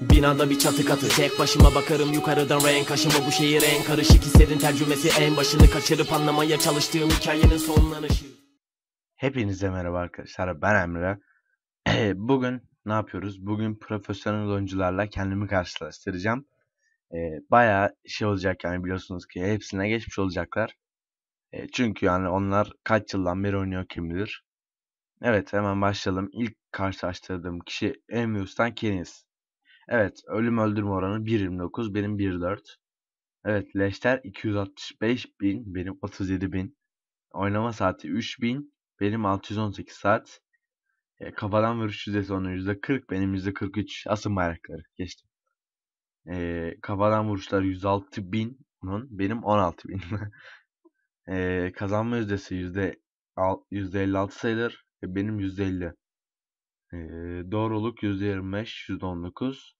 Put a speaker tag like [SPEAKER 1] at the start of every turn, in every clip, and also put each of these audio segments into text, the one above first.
[SPEAKER 1] Binada bir çatı katı Tek başıma bakarım yukarıdan renk aşımı Bu şehir en karışık hislerin tercümesi En başını kaçırıp anlamaya çalıştığım hikayenin sonlanışı Hepinize merhaba arkadaşlar ben Emre Bugün ne yapıyoruz? Bugün profesyonel oyuncularla kendimi karşılaştıracağım ee, Baya şey olacak yani biliyorsunuz ki hepsine geçmiş olacaklar ee, Çünkü yani onlar kaç yıldan beri oynuyor kim bilir Evet hemen başlayalım. İlk karşılaştırdığım kişi Emius'tan Kenis. Evet ölüm öldürme oranı 1.29 benim 1.4. Evet leşler 265 bin benim 37 bin. Oynama saati 3000 benim 618 saat. E, kafadan vuruş yüzdesi onun %40 benim %43 asıl bayrakları geçtim. E, kafadan vuruşlar 106 bin onun benim 16 bin. e, kazanma yüzdesi yüzde %56 sayılır. benim %50. E, doğruluk %25, %19.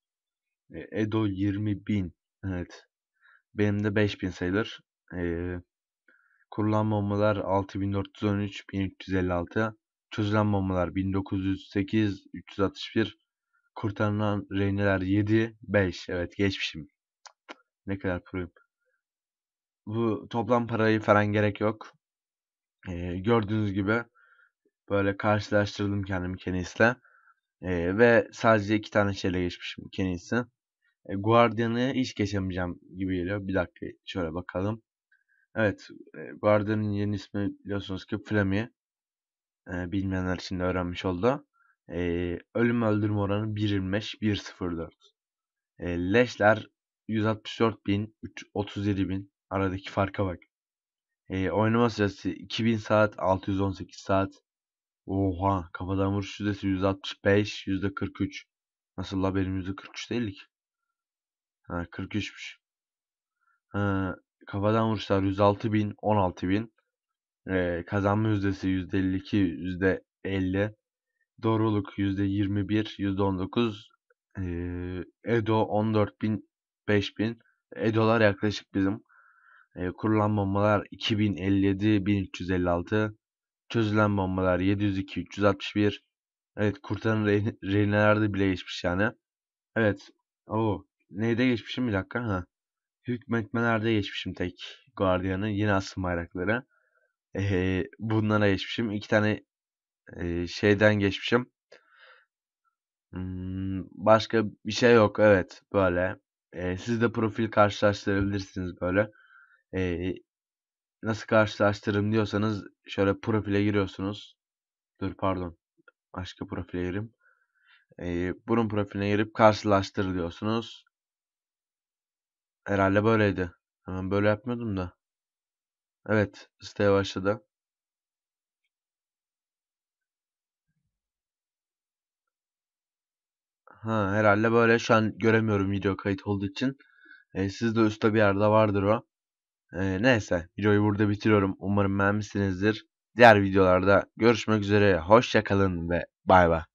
[SPEAKER 1] E, Edo 20.000. Evet. Benim de 5000 sayılır. Ee, kurulan bombalar 6413, 1356. Çözülen bombalar 1908, 361. Kurtarılan reyneler 7, 5. Evet geçmişim. Ne kadar proyum. Bu toplam parayı falan gerek yok. Ee, gördüğünüz gibi böyle karşılaştırdım kendimi Kenis'le. Ee, ve sadece iki tane şeyle geçmişim Kenis'i. E, iş geçemeyeceğim gibi geliyor. Bir dakika şöyle bakalım. Evet e, Guardian'ın yeni ismi biliyorsunuz ki Flammy. E, bilmeyenler için de öğrenmiş oldu. E, ölüm öldürme oranı 1.25 1.04. E, leşler 164 bin 37 bin aradaki farka bak. E, oynama süresi 2000 saat 618 saat. Oha kafadan vuruş yüzdesi 165 yüzde 43. Nasıl haberim yüzde 43 değildik. Ha, 43'müş. Ha, kafadan vuruşlar 106 bin, 16 bin. Ee, kazanma yüzdesi %52, %50. Doğruluk %21, %19. Ee, Edo 14 bin, 5 bin. Edolar yaklaşık bizim. Ee, kurulan bombalar 2057, 1356. Çözülen bombalar 702, 361. Evet kurtarın rehinelerde bile geçmiş yani. Evet. Oo. Neyde geçmişim bir dakika. Ha. Hükmetmelerde geçmişim tek. Guardian'ın yine asıl bayrakları. Ee, bunlara geçmişim. iki tane e, şeyden geçmişim. Hmm, başka bir şey yok. Evet böyle. Ee, siz de profil karşılaştırabilirsiniz böyle. Ee, nasıl karşılaştırırım diyorsanız şöyle profile giriyorsunuz. Dur pardon. Başka profile gireyim. Ee, bunun profiline girip karşılaştır diyorsunuz. Herhalde böyleydi. Hemen böyle yapmıyordum da. Evet, siteye başladı. Ha, herhalde böyle şu an göremiyorum video kayıt olduğu için. E, de üstte bir yerde vardır o. E, neyse, videoyu burada bitiriyorum. Umarım beğenmişsinizdir. Diğer videolarda görüşmek üzere. Hoşçakalın ve bay bay.